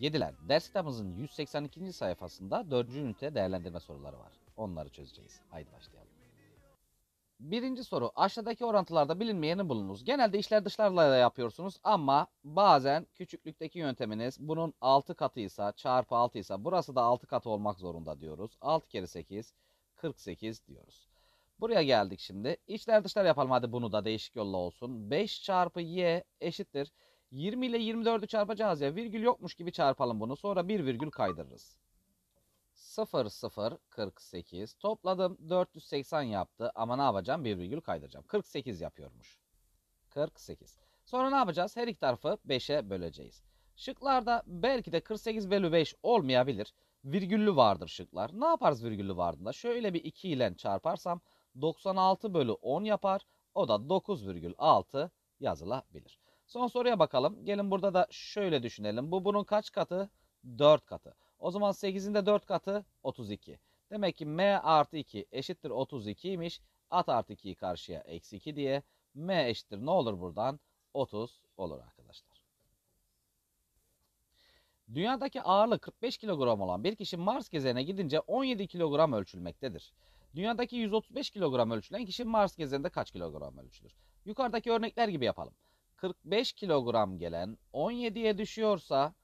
Yediler. Ders kitabımızın 182. sayfasında 4. ünite değerlendirme soruları var. Onları çözeceğiz. Haydi başlayalım. Birinci soru. Aşağıdaki orantılarda bilinmeyeni bulunuz. Genelde işler dışlarla da yapıyorsunuz ama bazen küçüklükteki yönteminiz bunun 6 katıysa çarpı 6 ise burası da 6 katı olmak zorunda diyoruz. 6 kere 8 48 diyoruz. Buraya geldik şimdi. İşler dışlar yapalım hadi bunu da değişik yolla olsun. 5 çarpı y eşittir. 20 ile 24'ü çarpacağız ya virgül yokmuş gibi çarpalım bunu. Sonra bir virgül kaydırırız. 0 0 48 topladım 480 yaptı ama ne yapacağım bir virgül kaydıracağım. 48 yapıyormuş. 48. Sonra ne yapacağız? Her iki tarafı 5'e böleceğiz. Şıklarda belki de 48 bölü 5 olmayabilir. Virgüllü vardır şıklar. Ne yaparız virgüllü vardığında? Şöyle bir 2 ile çarparsam 96 bölü 10 yapar. O da 9,6 yazılabilir. Son soruya bakalım. Gelin burada da şöyle düşünelim. Bu bunun kaç katı? 4 katı. O zaman 8'in de 4 katı 32. Demek ki m artı 2 eşittir 32'ymiş. At artı 2'yi karşıya eksi 2 diye. m eşittir ne olur buradan? 30 olur arkadaşlar. Dünyadaki ağırlığı 45 kilogram olan bir kişi Mars gezene gidince 17 kilogram ölçülmektedir. Dünyadaki 135 kilogram ölçülen kişi Mars gezeninde kaç kilogram ölçülür? Yukarıdaki örnekler gibi yapalım. 45 kilogram gelen 17'ye düşüyorsa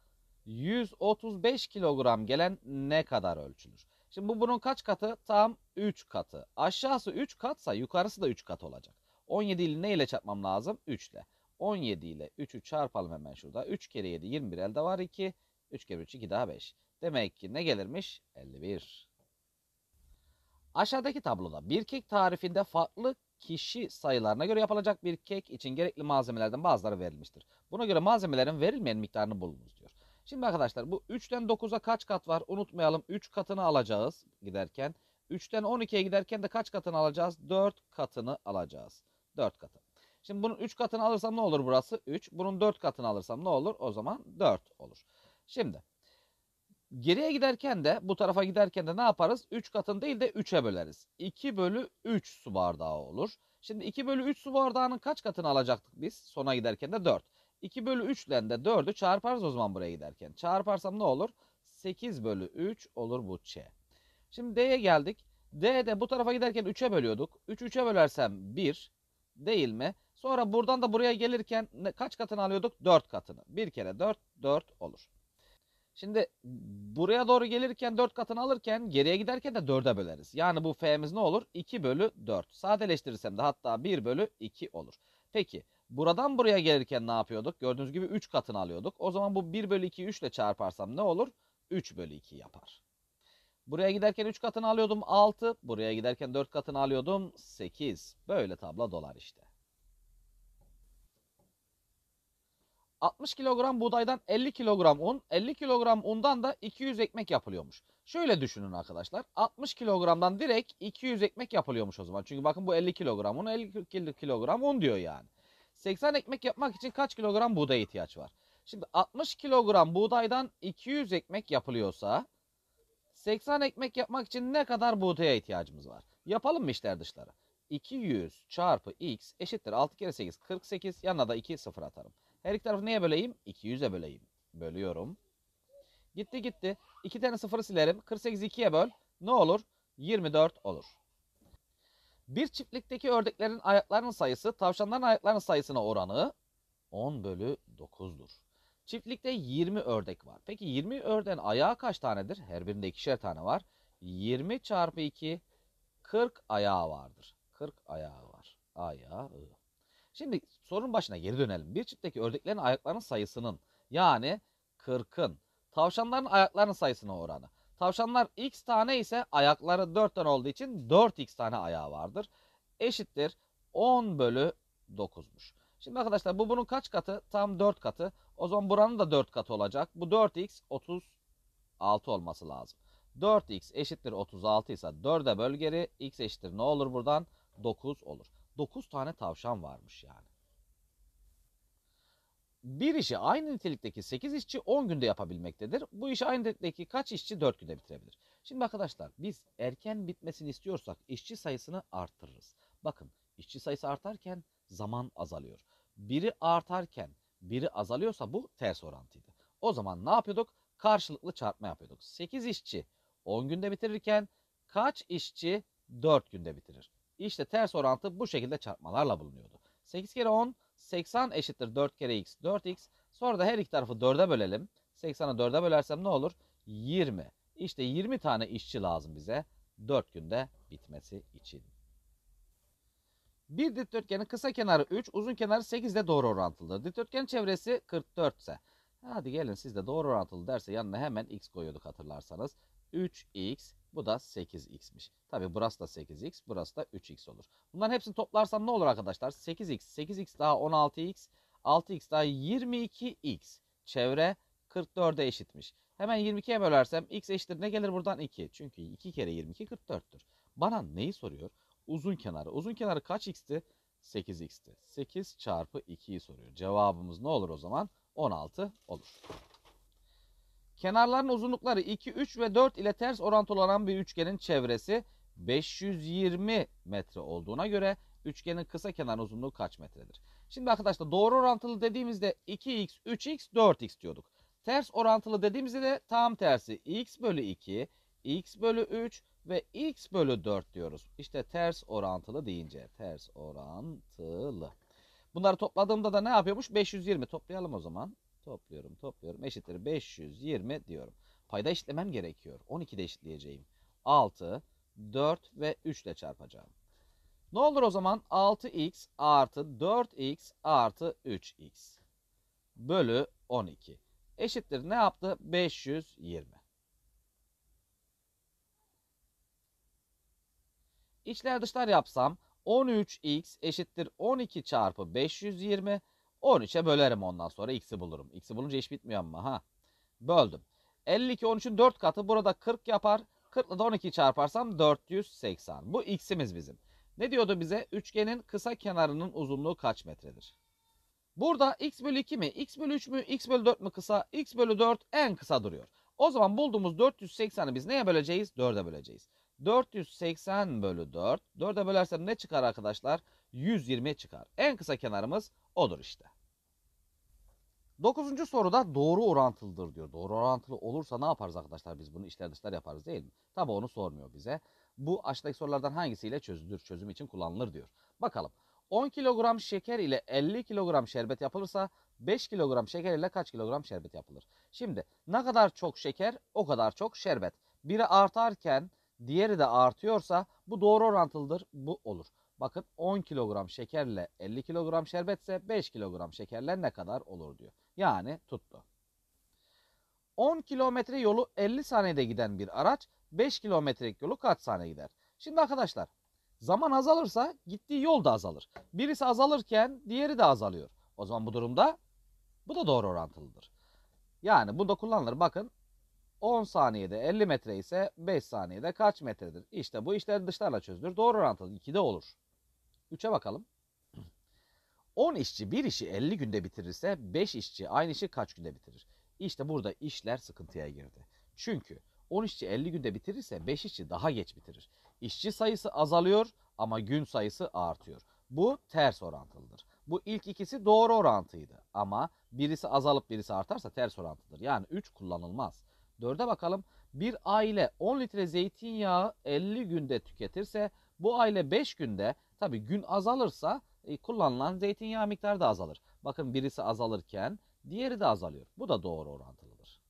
135 kilogram gelen ne kadar ölçülür? Şimdi bu bunun kaç katı? Tam 3 katı. Aşağısı 3 katsa yukarısı da 3 kat olacak. 17 ile ne ile çarpmam lazım? 3 ile. 17 ile 3'ü çarpalım hemen şurada. 3 kere 7 21 elde var 2. 3 kere 3 2 daha 5. Demek ki ne gelirmiş? 51. Aşağıdaki tabloda bir kek tarifinde farklı kişi sayılarına göre yapılacak bir kek için gerekli malzemelerden bazıları verilmiştir. Buna göre malzemelerin verilmeyen miktarını bulunuz diyor. Şimdi arkadaşlar bu 3'ten 9'a kaç kat var unutmayalım 3 katını alacağız giderken. 3'ten 12'ye giderken de kaç katını alacağız? 4 katını alacağız. 4 katı. Şimdi bunun 3 katını alırsam ne olur burası? 3. Bunun 4 katını alırsam ne olur? O zaman 4 olur. Şimdi Geriye giderken de bu tarafa giderken de ne yaparız? 3 katın değil de 3'e böleriz. 2 bölü 3 su bardağı olur. Şimdi 2 bölü 3 su bardağının kaç katını alacaktık biz? Sona giderken de 4. 2 bölü 3 ile de 4'ü çarparız o zaman buraya giderken. Çarparsam ne olur? 8 bölü 3 olur bu ç. Şimdi D'ye geldik. D'de bu tarafa giderken 3'e bölüyorduk. 3 3'e bölersem 1 değil mi? Sonra buradan da buraya gelirken kaç katını alıyorduk? 4 katını. Bir kere 4, 4 olur. Şimdi buraya doğru gelirken 4 katını alırken geriye giderken de 4'e böleriz. Yani bu f'miz ne olur? 2 bölü 4. Sadeleştirirsem de hatta 1 bölü 2 olur. Peki buradan buraya gelirken ne yapıyorduk? Gördüğünüz gibi 3 katını alıyorduk. O zaman bu 1 bölü 2'yi 3 ile çarparsam ne olur? 3 bölü 2 yapar. Buraya giderken 3 katını alıyordum 6. Buraya giderken 4 katını alıyordum 8. Böyle tablo dolar işte. 60 kilogram buğdaydan 50 kilogram un, 50 kilogram undan da 200 ekmek yapılıyormuş. Şöyle düşünün arkadaşlar. 60 kilogramdan direkt 200 ekmek yapılıyormuş o zaman. Çünkü bakın bu 50 kilogram un, 50 kilogram un diyor yani. 80 ekmek yapmak için kaç kilogram buğdaya ihtiyaç var? Şimdi 60 kilogram buğdaydan 200 ekmek yapılıyorsa 80 ekmek yapmak için ne kadar buğdaya ihtiyacımız var? Yapalım mı işler dışları? 200 çarpı x eşittir 6 kere 8 48 yanına da 2 sıfır atarım. Her iki tarafı neye böleyim? 200'e böleyim. Bölüyorum. Gitti gitti. 2 tane sıfırı silerim. 48'i 2'ye böl. Ne olur? 24 olur. Bir çiftlikteki ördeklerin ayaklarının sayısı tavşanların ayaklarının sayısına oranı 10 bölü 9'dur. Çiftlikte 20 ördek var. Peki 20 ördeğin ayağı kaç tanedir? Her birinde ikişer tane var. 20 çarpı 2 40 ayağı vardır. 40 ayağı var. Ayağı. Şimdi sorun başına geri dönelim. Bir çiftteki ördeklerin ayaklarının sayısının yani 40'ın tavşanların ayaklarının sayısına oranı. Tavşanlar x tane ise ayakları 4 olduğu için 4x tane ayağı vardır. Eşittir 10 bölü 9'muş. Şimdi arkadaşlar bu bunun kaç katı? Tam 4 katı. O zaman buranın da 4 katı olacak. Bu 4x 36 olması lazım. 4x eşittir 36 ise 4'e böl geri. x eşittir ne olur buradan? 9 olur. 9 tane tavşan varmış yani. Bir işi aynı nitelikteki 8 işçi 10 günde yapabilmektedir. Bu işi aynı nitelikteki kaç işçi 4 günde bitirebilir? Şimdi arkadaşlar biz erken bitmesini istiyorsak işçi sayısını artırırız. Bakın işçi sayısı artarken zaman azalıyor. Biri artarken biri azalıyorsa bu ters orantıydı. O zaman ne yapıyorduk? Karşılıklı çarpma yapıyorduk. 8 işçi 10 günde bitirirken kaç işçi 4 günde bitirir? İşte ters orantı bu şekilde çarpmalarla bulunuyordu. 8 kere 10 80 eşittir 4 kere x 4x. Sonra da her iki tarafı 4'e bölelim. 80'i 4'e bölersem ne olur? 20. İşte 20 tane işçi lazım bize 4 günde bitmesi için. Bir dikdörtgenin kısa kenarı 3, uzun kenarı 8 ile doğru orantılıdır. Dikdörtgenin çevresi 44 ise. Hadi gelin siz de doğru orantılı derse yanına hemen x koyuyorduk hatırlarsanız. 3x bu da 8x'miş. Tabi burası da 8x, burası da 3x olur. Bunların hepsini toplarsam ne olur arkadaşlar? 8x, 8x daha 16x, 6x daha 22x. Çevre 44'e eşitmiş. Hemen 22'ye bölersem x eşittir ne gelir buradan 2. Çünkü 2 kere 22 44'tür. Bana neyi soruyor? Uzun kenarı. Uzun kenarı kaç x'ti? 8x'ti. 8 çarpı 2'yi soruyor. Cevabımız ne olur o zaman? 16 olur. Kenarların uzunlukları 2, 3 ve 4 ile ters orantılı olan bir üçgenin çevresi 520 metre olduğuna göre üçgenin kısa kenar uzunluğu kaç metredir? Şimdi arkadaşlar doğru orantılı dediğimizde 2x, 3x, 4x diyorduk. Ters orantılı dediğimizde de tam tersi x bölü 2, x bölü 3 ve x bölü 4 diyoruz. İşte ters orantılı deyince ters orantılı. Bunları topladığımda da ne yapıyormuş? 520 toplayalım o zaman. Topluyorum topluyorum. Eşittir 520 diyorum. Payda eşitlemem gerekiyor. 12 ile eşitleyeceğim. 6, 4 ve 3 ile çarpacağım. Ne olur o zaman 6x artı 4x artı 3x bölü 12 eşittir ne yaptı? 520. İçler dışlar yapsam 13x eşittir 12 çarpı 520 13'e bölerim ondan sonra x'i bulurum. X'i bulunca iş bitmiyor ama ha. Böldüm. 52 13'ün 4 katı burada 40 yapar. 40 ile 12 çarparsam 480. Bu x'imiz bizim. Ne diyordu bize? Üçgenin kısa kenarının uzunluğu kaç metredir? Burada x bölü 2 mi, x bölü 3 mü, x bölü 4 mü kısa, x bölü 4 en kısa duruyor. O zaman bulduğumuz 480'i biz neye böleceğiz? 4'e böleceğiz. 480 bölü 4. 4'e bölersem ne çıkar arkadaşlar? 120 çıkar. En kısa kenarımız odur işte. Dokuzuncu soruda doğru orantılıdır diyor. Doğru orantılı olursa ne yaparız arkadaşlar biz bunu işler dışlar yaparız değil mi? Tabi onu sormuyor bize. Bu aşağıdaki sorulardan hangisiyle çözülür, çözüm için kullanılır diyor. Bakalım 10 kilogram şeker ile 50 kilogram şerbet yapılırsa 5 kilogram şeker ile kaç kilogram şerbet yapılır? Şimdi ne kadar çok şeker o kadar çok şerbet. Biri artarken diğeri de artıyorsa bu doğru orantılıdır bu olur. Bakın 10 kilogram şekerle 50 kilogram şerbetse 5 kilogram şekerle ne kadar olur diyor. Yani tuttu. 10 kilometre yolu 50 saniyede giden bir araç 5 kilometrelik yolu kaç saniye gider? Şimdi arkadaşlar zaman azalırsa gittiği yol da azalır. Birisi azalırken diğeri de azalıyor. O zaman bu durumda bu da doğru orantılıdır. Yani bu da kullanılır. Bakın 10 saniyede 50 metre ise 5 saniyede kaç metredir? İşte bu işler dışlarla çözülür. Doğru orantılı 2'de olur. 3'e bakalım. 10 işçi bir işi 50 günde bitirirse 5 işçi aynı işi kaç günde bitirir? İşte burada işler sıkıntıya girdi. Çünkü 10 işçi 50 günde bitirirse 5 işçi daha geç bitirir. İşçi sayısı azalıyor ama gün sayısı artıyor. Bu ters orantılıdır. Bu ilk ikisi doğru orantıydı ama birisi azalıp birisi artarsa ters orantıdır. Yani 3 kullanılmaz. 4'e bakalım. Bir aile 10 litre zeytinyağı 50 günde tüketirse bu aile 5 günde tabi gün azalırsa e, kullanılan zeytinyağı miktarı da azalır. Bakın birisi azalırken diğeri de azalıyor. Bu da doğru orantılıdır.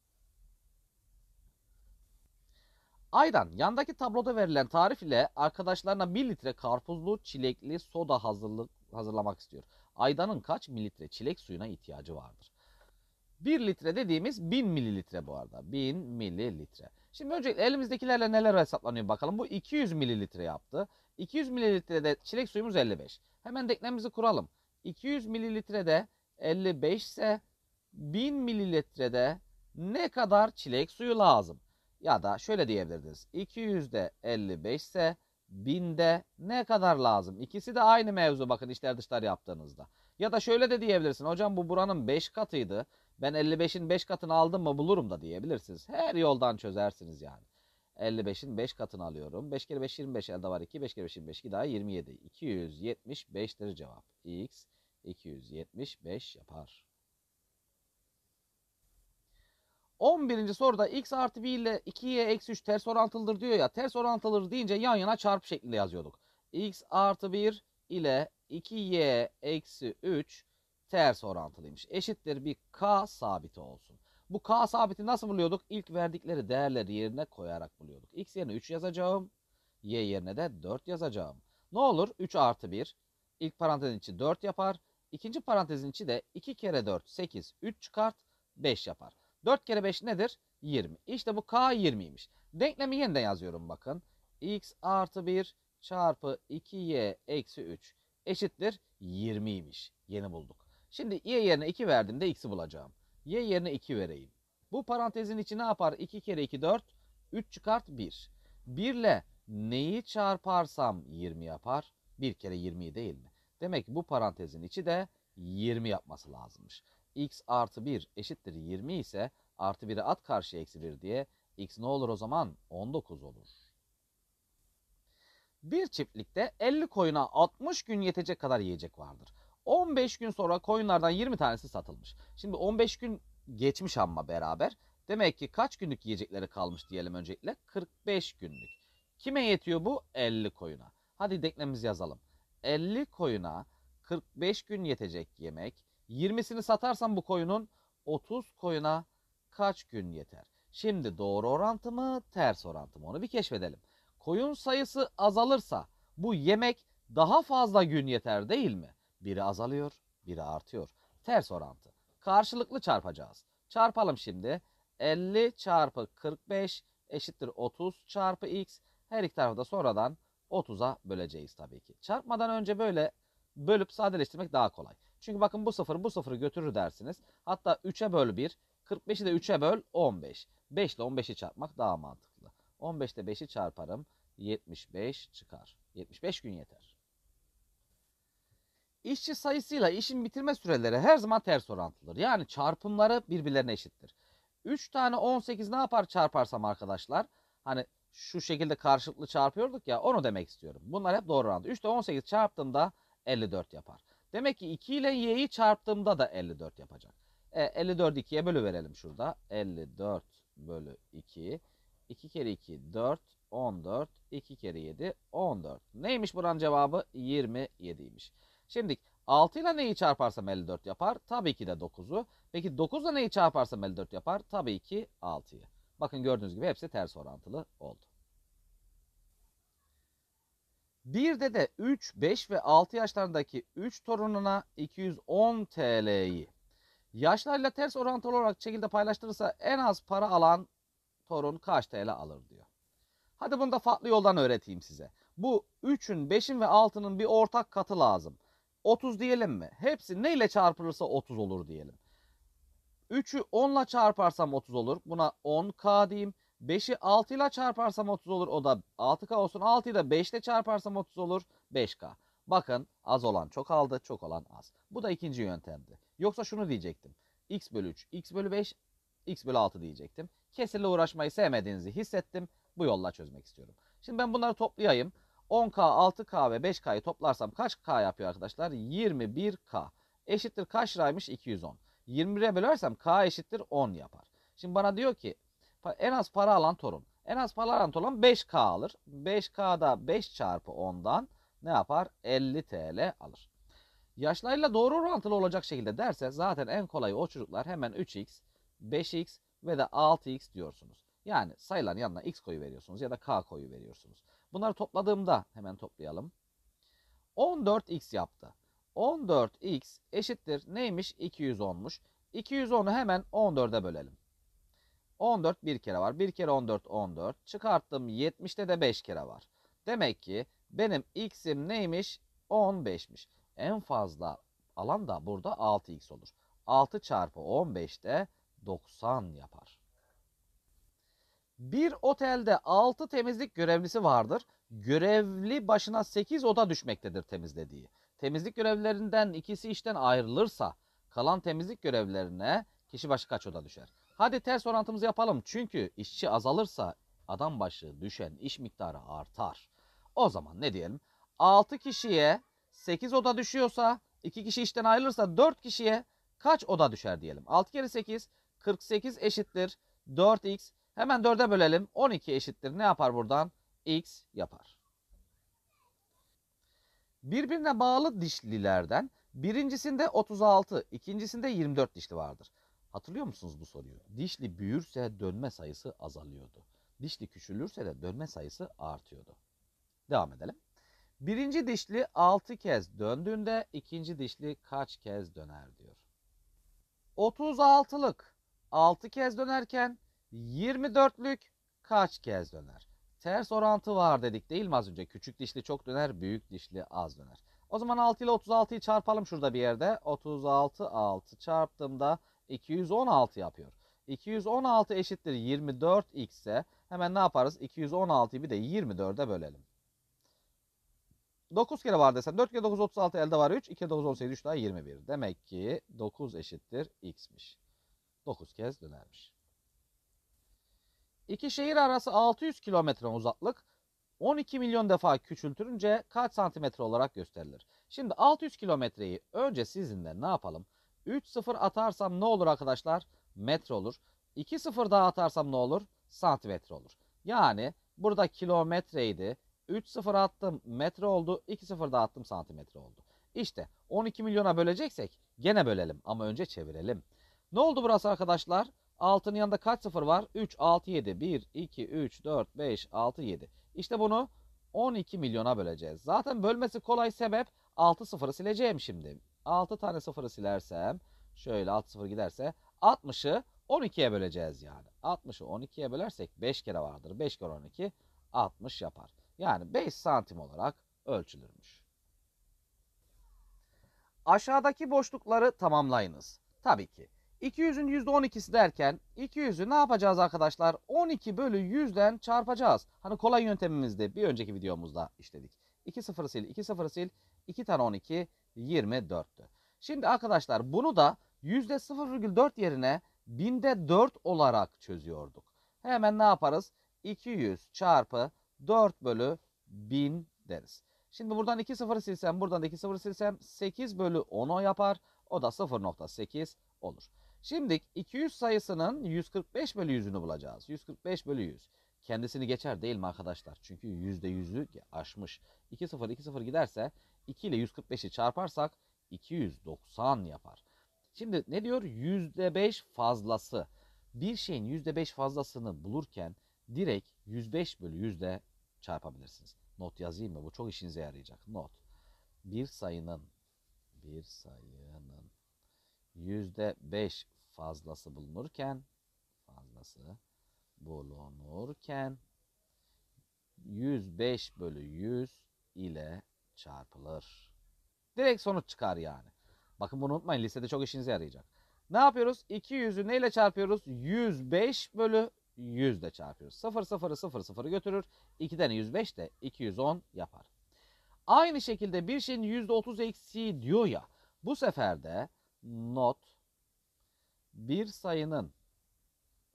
Aydan yandaki tabloda verilen tarif ile arkadaşlarına 1 litre karpuzlu çilekli soda hazırlık, hazırlamak istiyor. Aydan'ın kaç mililitre çilek suyuna ihtiyacı vardır? 1 litre dediğimiz 1000 mililitre bu arada. 1000 mililitre. Şimdi öncelikle elimizdekilerle neler hesaplanıyor bakalım. Bu 200 mililitre yaptı. 200 mililitrede çilek suyumuz 55. Hemen denklemimizi kuralım. 200 mililitrede 55 ise 1000 mililitrede ne kadar çilek suyu lazım? Ya da şöyle diyebiliriz. 200'de 55 ise 1000'de ne kadar lazım? İkisi de aynı mevzu bakın işler dışlar yaptığınızda. Ya da şöyle de diyebilirsin. Hocam bu buranın 5 katıydı. Ben 55'in 5 katını aldım mı bulurum da diyebilirsiniz. Her yoldan çözersiniz yani. 55'in 5 katını alıyorum. 5 kere 5 25 elde var 2. 5 kere 5 25 2 daha 27. 275'tir cevap. X 275 yapar. 11. soruda x artı 1 ile 2y eksi 3 ters orantılıdır diyor ya. Ters orantılıdır deyince yan yana çarp şeklinde yazıyorduk. x artı 1 ile 2y eksi 3 ters orantılıymış. Eşittir bir k sabiti olsun. Bu k sabiti nasıl buluyorduk? İlk verdikleri değerleri yerine koyarak buluyorduk. x yerine 3 yazacağım. y yerine de 4 yazacağım. Ne olur? 3 artı 1. İlk parantezin içi 4 yapar. İkinci parantezin içi de 2 kere 4 8. 3 çıkart 5 yapar. 4 kere 5 nedir? 20. İşte bu k 20'ymiş. Denklemi yeniden yazıyorum bakın. x artı 1 çarpı 2y eksi 3 eşittir 20'ymiş. Yeni bulduk. Şimdi y yerine 2 verdiğimde x'i bulacağım y yerine 2 vereyim. Bu parantezin içi ne yapar? 2 kere 2 4, 3 çıkart 1. 1 ile neyi çarparsam 20 yapar. 1 kere 20 değil mi? Demek ki bu parantezin içi de 20 yapması lazımmış. x artı 1 eşittir 20 ise artı 1'i at karşıya eksi 1 diye x ne olur o zaman? 19 olur. Bir çiftlikte 50 koyuna 60 gün yetecek kadar yiyecek vardır. 15 gün sonra coinlardan 20 tanesi satılmış. Şimdi 15 gün geçmiş ama beraber. Demek ki kaç günlük yiyecekleri kalmış diyelim öncelikle? 45 günlük. Kime yetiyor bu? 50 koyuna. Hadi denklemimizi yazalım. 50 koyuna 45 gün yetecek yemek. 20'sini satarsam bu koyunun 30 koyuna kaç gün yeter? Şimdi doğru orantı mı ters orantı mı onu bir keşfedelim. Koyun sayısı azalırsa bu yemek daha fazla gün yeter değil mi? Biri azalıyor, biri artıyor. Ters orantı. Karşılıklı çarpacağız. Çarpalım şimdi. 50 çarpı 45 eşittir 30 çarpı x. Her iki tarafı da sonradan 30'a böleceğiz tabii ki. Çarpmadan önce böyle bölüp sadeleştirmek daha kolay. Çünkü bakın bu sıfır bu sıfırı götürür dersiniz. Hatta 3'e böl 1. 45'i de 3'e böl 15. 5 ile 15'i çarpmak daha mantıklı. 15'te 5'i çarparım. 75 çıkar. 75 gün yeter. İşçi sayısıyla işin bitirme süreleri her zaman ters orantılıdır. Yani çarpımları birbirlerine eşittir. 3 tane 18 ne yapar çarparsam arkadaşlar? Hani şu şekilde karşılıklı çarpıyorduk ya onu demek istiyorum. Bunlar hep doğru orantı. 3 ile 18 çarptığımda 54 yapar. Demek ki 2 ile y'yi çarptığımda da 54 yapacak. E, 54 2'ye bölü verelim şurada. 54 bölü 2. 2 kere 2 4 14. 2 kere 7 14. Neymiş buranın cevabı? 27'ymiş. Şimdi 6 ile neyi çarparsam 54 yapar? Tabii ki de 9'u. Peki 9 ile neyi çarparsam 54 yapar? Tabii ki 6'yı. Bakın gördüğünüz gibi hepsi ters orantılı oldu. Bir de de 3, 5 ve 6 yaşlarındaki 3 torununa 210 TL'yi yaşlarıyla ters orantılı olarak şekilde paylaştırırsa en az para alan torun kaç TL alır diyor. Hadi bunu da farklı yoldan öğreteyim size. Bu 3'ün, 5'in ve 6'nın bir ortak katı lazım. 30 diyelim mi? Hepsi ne ile çarpılırsa 30 olur diyelim. 3'ü 10 ile çarparsam 30 olur. Buna 10K diyeyim. 5'i 6 ile çarparsam 30 olur. O da 6K olsun. 6'yı da 5 ile çarparsam 30 olur. 5K. Bakın az olan çok aldı, çok olan az. Bu da ikinci yöntemdi. Yoksa şunu diyecektim. X bölü 3, X bölü 5, X bölü 6 diyecektim. Kesirle uğraşmayı sevmediğinizi hissettim. Bu yolla çözmek istiyorum. Şimdi ben bunları toplayayım. 10K, 6K ve 5K'yı toplarsam kaç K yapıyor arkadaşlar? 21K. Eşittir kaç liraymış? 210. 21'e bölersem K eşittir 10 yapar. Şimdi bana diyor ki en az para alan torun. En az para alan torun 5K alır. 5K'da 5 çarpı 10'dan ne yapar? 50 TL alır. Yaşlarıyla doğru orantılı olacak şekilde derse zaten en kolayı o çocuklar hemen 3x, 5x ve de 6x diyorsunuz. Yani sayıların yanına x koyu veriyorsunuz ya da k koyu veriyorsunuz. Bunları topladığımda hemen toplayalım. 14x yaptı. 14x eşittir neymiş? 210'muş. 210'u hemen 14'e bölelim. 14 bir kere var. 1 kere 14 14. Çıkarttım 70'te de 5 kere var. Demek ki benim x'im neymiş? 15'miş. En fazla alan da burada 6x olur. 6 çarpı 15'te 90 yapar. Bir otelde 6 temizlik görevlisi vardır. Görevli başına 8 oda düşmektedir temizlediği. Temizlik görevlerinden ikisi işten ayrılırsa kalan temizlik görevlerine kişi başı kaç oda düşer? Hadi ters orantımızı yapalım. Çünkü işçi azalırsa adam başı düşen iş miktarı artar. O zaman ne diyelim? 6 kişiye 8 oda düşüyorsa 2 kişi işten ayrılırsa 4 kişiye kaç oda düşer diyelim. 6 kere 8 48 eşittir 4x Hemen 4'e bölelim. 12 eşittir. Ne yapar buradan? X yapar. Birbirine bağlı dişlilerden birincisinde 36, ikincisinde 24 dişli vardır. Hatırlıyor musunuz bu soruyu? Dişli büyürse dönme sayısı azalıyordu. Dişli küçülürse de dönme sayısı artıyordu. Devam edelim. Birinci dişli 6 kez döndüğünde ikinci dişli kaç kez döner diyor. 36'lık 6 kez dönerken 24'lük kaç kez döner? Ters orantı var dedik değil mi az önce? Küçük dişli çok döner, büyük dişli az döner. O zaman 6 ile 36'yı çarpalım şurada bir yerde. 36 6 çarptığımda 216 yapıyor. 216 eşittir 24 x ise hemen ne yaparız? 216'yı bir de 24'e bölelim. 9 kere var desem 4 kere 9 36 elde var 3. 2 kere 9 18 3 daha 21. Demek ki 9 eşittir x'miş. 9 kez dönermiş. İki şehir arası 600 kilometre uzaklık 12 milyon defa küçültürünce kaç santimetre olarak gösterilir? Şimdi 600 kilometreyi önce sizinle ne yapalım? 3 sıfır atarsam ne olur arkadaşlar? Metre olur. 2 sıfır daha atarsam ne olur? Santimetre olur. Yani burada kilometreydi. 3 sıfır attım metre oldu. 2 sıfır daha attım santimetre oldu. İşte 12 milyona böleceksek gene bölelim ama önce çevirelim. Ne oldu burası arkadaşlar? 6'nın yanında kaç sıfır var? 3, 6, 7. 1, 2, 3, 4, 5, 6, 7. İşte bunu 12 milyona böleceğiz. Zaten bölmesi kolay sebep 6 sıfırı sileceğim şimdi. 6 tane sıfırı silersem şöyle 6 sıfır giderse 60'ı 12'ye böleceğiz yani. 60'ı 12'ye bölersek 5 kere vardır. 5 kere 12 60 yapar. Yani 5 santim olarak ölçülürmüş. Aşağıdaki boşlukları tamamlayınız. Tabii ki 200'ün %12'si derken 200'ü ne yapacağız arkadaşlar? 12 bölü 100'den çarpacağız. Hani kolay yöntemimizde bir önceki videomuzda işledik. 2 sıfır sil 2 sıfır sil 2 tane 12 24'tü. Şimdi arkadaşlar bunu da %0,4 yerine binde 4 olarak çözüyorduk. Hemen ne yaparız? 200 çarpı 4 bölü 1000 deriz. Şimdi buradan 2 sıfır silsem buradan da 2 sıfır silsem 8 bölü 10'u yapar. O da 0.8 olur. Şimdi 200 sayısının 145 bölü 100'ünü bulacağız. 145 bölü 100. Kendisini geçer değil mi arkadaşlar? Çünkü %100'ü aşmış. 2 0 2 0 giderse 2 ile 145'i çarparsak 290 yapar. Şimdi ne diyor? %5 fazlası. Bir şeyin %5 fazlasını bulurken direkt 105 bölü 100 ile çarpabilirsiniz. Not yazayım mı? Bu çok işinize yarayacak. Not. Bir sayının bir sayının %5 fazlası bulunurken fazlası bulunurken 105 bölü 100 ile çarpılır. Direkt sonuç çıkar yani. Bakın bunu unutmayın lisede çok işinize yarayacak. Ne yapıyoruz? 200'ü neyle çarpıyoruz? 105 bölü 100 ile çarpıyoruz. 0 0, 0 0'ı götürür. 2 tane 105 de 210 yapar. Aynı şekilde bir şeyin %30 eksiği diyor ya. Bu sefer de not bir sayının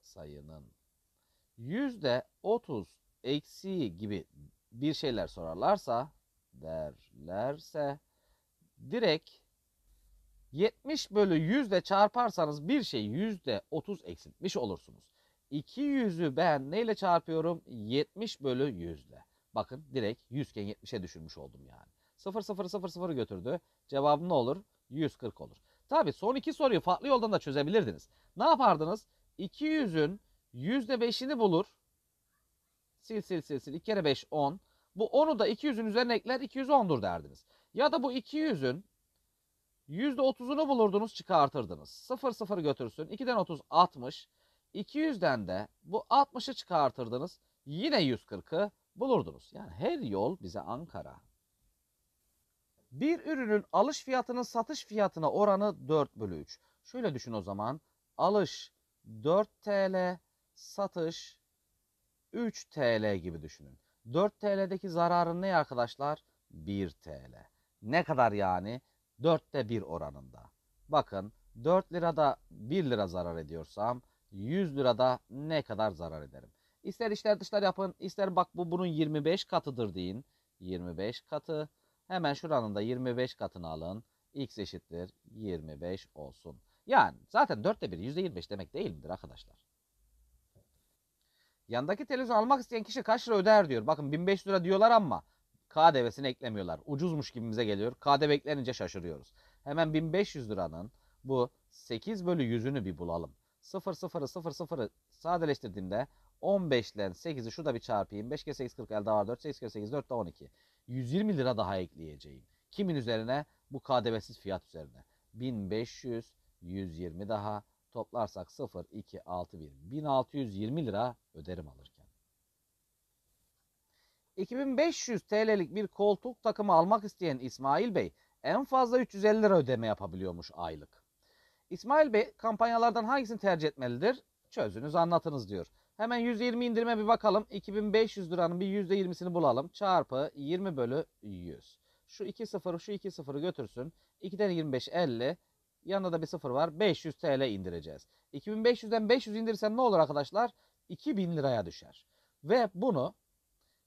sayının yüzde otuz eksiği gibi bir şeyler sorarlarsa derlerse direkt 70 bölü yüzde çarparsanız bir şey yüzde 30 eksiltmiş olursunuz. 200'ü ben neyle çarpıyorum? 70 bölü yüzde. Bakın direkt 100 iken 70'e düşürmüş oldum yani. 0 0 0 0 götürdü. Cevabım ne olur? 140 olur. Tabi son iki soruyu farklı yoldan da çözebilirdiniz. Ne yapardınız? 200'ün %5'ini bulur. Sil sil sil sil. 2 kere 5 10. Bu 10'u da 200'ün üzerine ekler 210'dur derdiniz. Ya da bu 200'ün %30'unu bulurdunuz çıkartırdınız. 0 0 götürsün. 2'den 30 60. 200'den de bu 60'ı çıkartırdınız. Yine 140'ı bulurdunuz. Yani her yol bize Ankara. Bir ürünün alış fiyatının satış fiyatına oranı 4 bölü 3. Şöyle düşün o zaman. Alış 4 TL, satış 3 TL gibi düşünün. 4 TL'deki zararın ne arkadaşlar? 1 TL. Ne kadar yani? 4'te 1 oranında. Bakın 4 lirada 1 lira zarar ediyorsam 100 lirada ne kadar zarar ederim? İster işler dışlar yapın, ister bak bu bunun 25 katıdır deyin. 25 katı Hemen şuranın da 25 katını alın. X eşittir 25 olsun. Yani zaten 4'te 1 %25 demek değil midir arkadaşlar? Yandaki televizyonu almak isteyen kişi kaç lira öder diyor. Bakın 1500 lira diyorlar ama KDV'sini eklemiyorlar. Ucuzmuş gibimize geliyor. KDV eklenince şaşırıyoruz. Hemen 1500 liranın bu 8 bölü 100'ünü bir bulalım. 0 0'ı 0 0'ı sadeleştirdiğimde 15 ile 8'i şurada bir çarpayım. 5 kere 8 40 elde var 4. 8 kere 8 4 de 12. 120 lira daha ekleyeceğim. Kimin üzerine? Bu KDV'siz fiyat üzerine. 1500, 120 daha toplarsak 0, 2, 6, 1. 1620 lira öderim alırken. 2500 TL'lik bir koltuk takımı almak isteyen İsmail Bey en fazla 350 lira ödeme yapabiliyormuş aylık. İsmail Bey kampanyalardan hangisini tercih etmelidir? Çözünüz anlatınız diyor. Hemen %20 indirime bir bakalım. 2500 liranın bir %20'sini bulalım. Çarpı 20 bölü 100. Şu 2 sıfırı şu 2 sıfırı götürsün. 2'den 25 50. Yanında da bir sıfır var. 500 TL indireceğiz. 2500'den 500 indirirsen ne olur arkadaşlar? 2000 liraya düşer. Ve bunu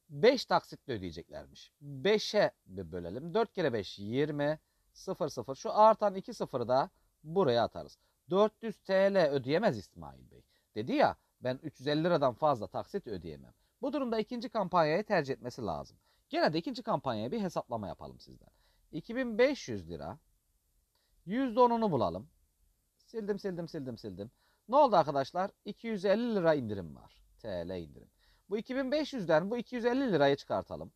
5 taksitle ödeyeceklermiş. 5'e bölelim. 4 kere 5 20. 0 0. Şu artan 2 sıfırı da buraya atarız. 400 TL ödeyemez İsmail Bey. Dedi ya ben 350 liradan fazla taksit ödeyemem. Bu durumda ikinci kampanyayı tercih etmesi lazım. Gene de ikinci kampanyaya bir hesaplama yapalım sizden. 2500 lira %10'unu bulalım. Sildim sildim sildim sildim. Ne oldu arkadaşlar? 250 lira indirim var. TL indirim. Bu 2500'den bu 250 lirayı çıkartalım.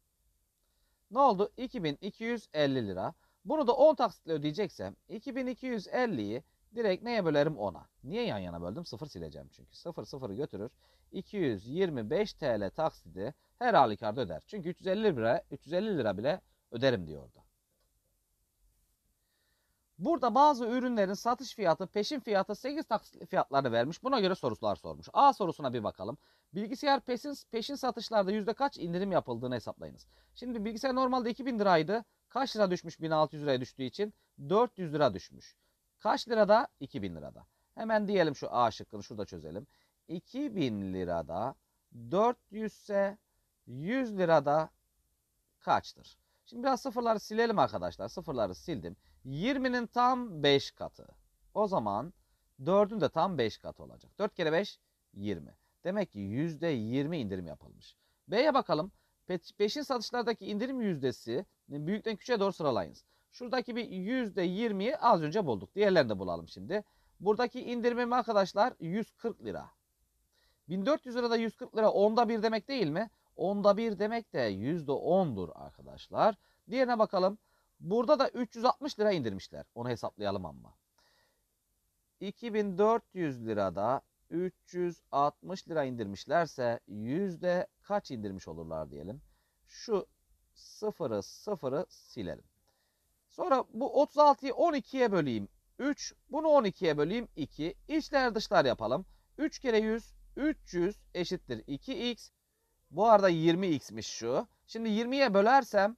Ne oldu? 2250 lira. Bunu da 10 taksitle ödeyeceksem 2250'yi Direkt neye bölerim 10'a. Niye yan yana böldüm? 0 sileceğim çünkü. 0 0'ı götürür. 225 TL taksidi her halükarda öder. Çünkü 350 lira, 350 lira bile öderim diyor orada. Burada bazı ürünlerin satış fiyatı, peşin fiyatı 8 taksit fiyatları vermiş. Buna göre sorular sormuş. A sorusuna bir bakalım. Bilgisayar peşin, peşin satışlarda yüzde kaç indirim yapıldığını hesaplayınız. Şimdi bilgisayar normalde 2000 liraydı. Kaç lira düşmüş 1600 liraya düştüğü için? 400 lira düşmüş. Kaç lirada? 2000 lirada. Hemen diyelim şu A şıkkını şurada çözelim. 2000 lirada 400 ise 100 lirada kaçtır? Şimdi biraz sıfırları silelim arkadaşlar. Sıfırları sildim. 20'nin tam 5 katı. O zaman 4'ün de tam 5 katı olacak. 4 kere 5 20. Demek ki %20 indirim yapılmış. B'ye bakalım. 5'in satışlardaki indirim yüzdesi büyükten küçüğe doğru sıralayınız. Şuradaki bir %20'yi az önce bulduk. Diğerlerini de bulalım şimdi. Buradaki indirimim arkadaşlar 140 lira. 1400 lirada 140 lira onda bir demek değil mi? Onda bir demek de %10'dur arkadaşlar. Diğerine bakalım. Burada da 360 lira indirmişler. Onu hesaplayalım ama. 2400 lirada 360 lira indirmişlerse yüzde kaç indirmiş olurlar diyelim. Şu sıfırı sıfırı silelim. Sonra bu 36'yı 12'ye böleyim. 3. Bunu 12'ye böleyim. 2. İçler dışlar yapalım. 3 kere 100. 300 eşittir 2x. Bu arada 20x'miş şu. Şimdi 20'ye bölersem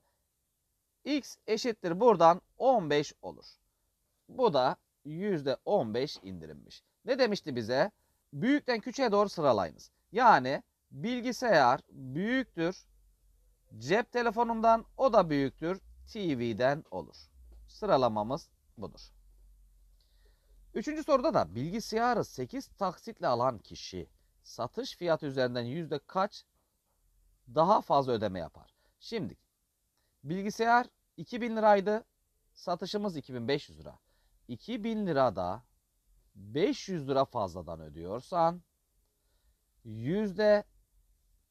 x eşittir buradan 15 olur. Bu da %15 indirilmiş. Ne demişti bize? Büyükten küçüğe doğru sıralayınız. Yani bilgisayar büyüktür. Cep telefonundan o da büyüktür. TV'den olur. Sıralamamız budur. Üçüncü soruda da bilgisayarı 8 taksitle alan kişi satış fiyatı üzerinden yüzde kaç daha fazla ödeme yapar? Şimdi bilgisayar 2000 liraydı. Satışımız 2500 lira. 2000 lirada 500 lira fazladan ödüyorsan yüzde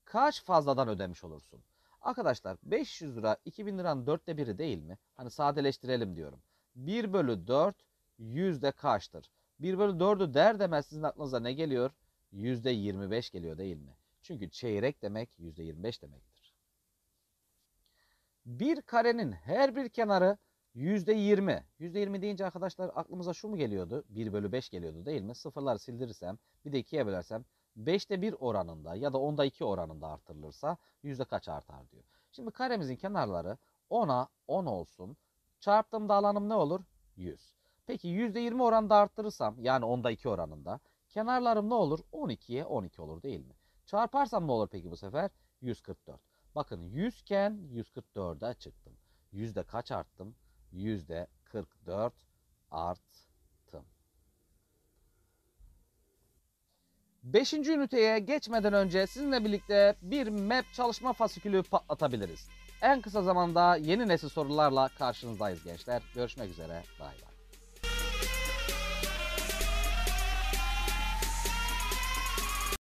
kaç fazladan ödemiş olursun? Arkadaşlar 500 lira 2000 liranın dörtte biri değil mi? Hani sadeleştirelim diyorum. 1 bölü 4 yüzde kaçtır? 1 bölü 4'ü der demez sizin aklınıza ne geliyor? Yüzde 25 geliyor değil mi? Çünkü çeyrek demek yüzde 25 demektir. Bir karenin her bir kenarı yüzde 20. Yüzde 20 deyince arkadaşlar aklımıza şu mu geliyordu? 1 bölü 5 geliyordu değil mi? Sıfırları sildirirsem bir de 2'ye bölersem 5'te 1 oranında ya da 10'da 2 oranında artırılırsa yüzde kaç artar diyor. Şimdi karemizin kenarları 10'a 10 olsun. Çarptığımda alanım ne olur? 100. Peki yüzde %20 oranda artırırsam yani 10'da 2 oranında kenarlarım ne olur? 12'ye 12 olur değil mi? Çarparsam ne olur peki bu sefer? 144. Bakın 100 iken 144'e çıktım. Yüzde kaç arttım? Yüzde 44 arttım 5. üniteye geçmeden önce sizinle birlikte bir map çalışma fasikülü patlatabiliriz. En kısa zamanda yeni nesil sorularla karşınızdayız gençler. Görüşmek üzere. Bay bay.